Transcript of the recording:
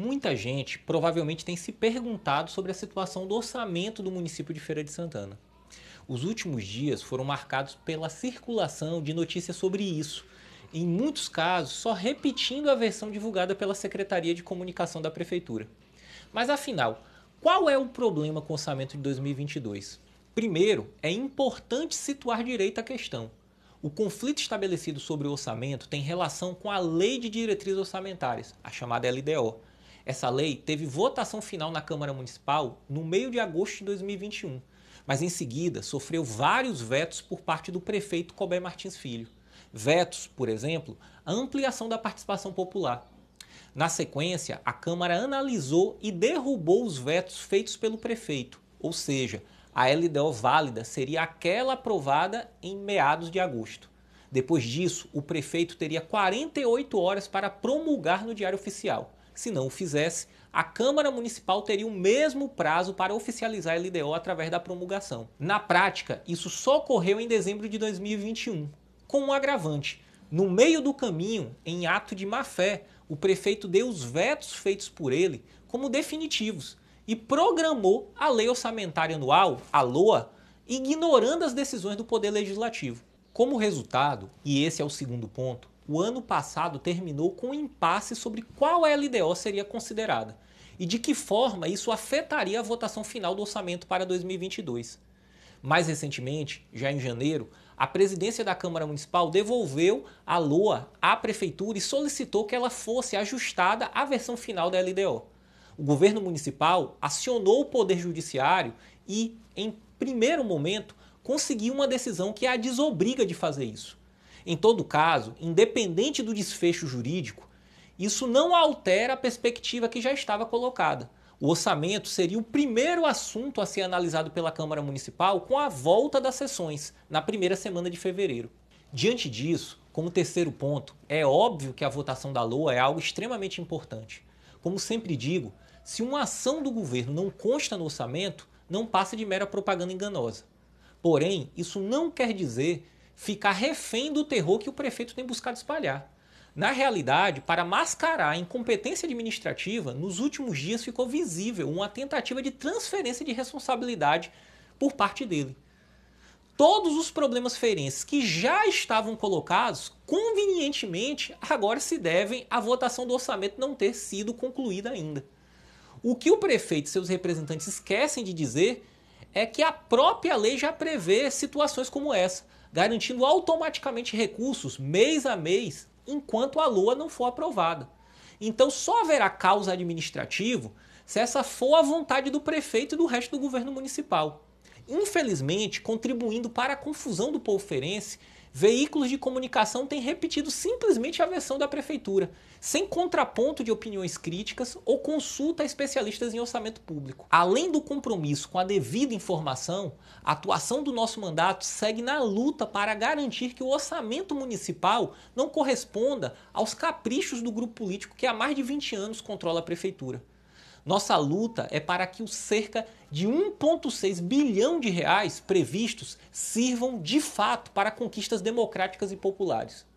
Muita gente provavelmente tem se perguntado sobre a situação do orçamento do município de Feira de Santana. Os últimos dias foram marcados pela circulação de notícias sobre isso, em muitos casos só repetindo a versão divulgada pela Secretaria de Comunicação da Prefeitura. Mas afinal, qual é o problema com o orçamento de 2022? Primeiro, é importante situar direito a questão. O conflito estabelecido sobre o orçamento tem relação com a Lei de Diretrizes Orçamentárias, a chamada LDO, essa lei teve votação final na Câmara Municipal no meio de agosto de 2021, mas em seguida sofreu vários vetos por parte do prefeito Cobé Martins Filho. Vetos, por exemplo, a ampliação da participação popular. Na sequência, a Câmara analisou e derrubou os vetos feitos pelo prefeito, ou seja, a LDO válida seria aquela aprovada em meados de agosto. Depois disso, o prefeito teria 48 horas para promulgar no Diário Oficial. Se não o fizesse, a Câmara Municipal teria o mesmo prazo para oficializar a LDO através da promulgação. Na prática, isso só ocorreu em dezembro de 2021, com um agravante. No meio do caminho, em ato de má-fé, o prefeito deu os vetos feitos por ele como definitivos e programou a Lei Orçamentária Anual, a LOA, ignorando as decisões do Poder Legislativo. Como resultado, e esse é o segundo ponto, o ano passado terminou com um impasse sobre qual LDO seria considerada e de que forma isso afetaria a votação final do orçamento para 2022. Mais recentemente, já em janeiro, a presidência da Câmara Municipal devolveu a LOA à prefeitura e solicitou que ela fosse ajustada à versão final da LDO. O governo municipal acionou o Poder Judiciário e, em primeiro momento, conseguiu uma decisão que a desobriga de fazer isso. Em todo caso, independente do desfecho jurídico, isso não altera a perspectiva que já estava colocada. O orçamento seria o primeiro assunto a ser analisado pela Câmara Municipal com a volta das sessões, na primeira semana de fevereiro. Diante disso, como terceiro ponto, é óbvio que a votação da LOA é algo extremamente importante. Como sempre digo, se uma ação do governo não consta no orçamento, não passa de mera propaganda enganosa. Porém, isso não quer dizer ficar refém do terror que o prefeito tem buscado espalhar. Na realidade, para mascarar a incompetência administrativa, nos últimos dias ficou visível uma tentativa de transferência de responsabilidade por parte dele. Todos os problemas feirenses que já estavam colocados, convenientemente, agora se devem à votação do orçamento não ter sido concluída ainda. O que o prefeito e seus representantes esquecem de dizer é que a própria lei já prevê situações como essa garantindo automaticamente recursos mês a mês enquanto a LOA não for aprovada. Então só haverá causa administrativo se essa for a vontade do prefeito e do resto do governo municipal. Infelizmente, contribuindo para a confusão do povo ferense veículos de comunicação têm repetido simplesmente a versão da prefeitura, sem contraponto de opiniões críticas ou consulta a especialistas em orçamento público. Além do compromisso com a devida informação, a atuação do nosso mandato segue na luta para garantir que o orçamento municipal não corresponda aos caprichos do grupo político que há mais de 20 anos controla a prefeitura. Nossa luta é para que os cerca de 1,6 bilhão de reais previstos sirvam de fato para conquistas democráticas e populares.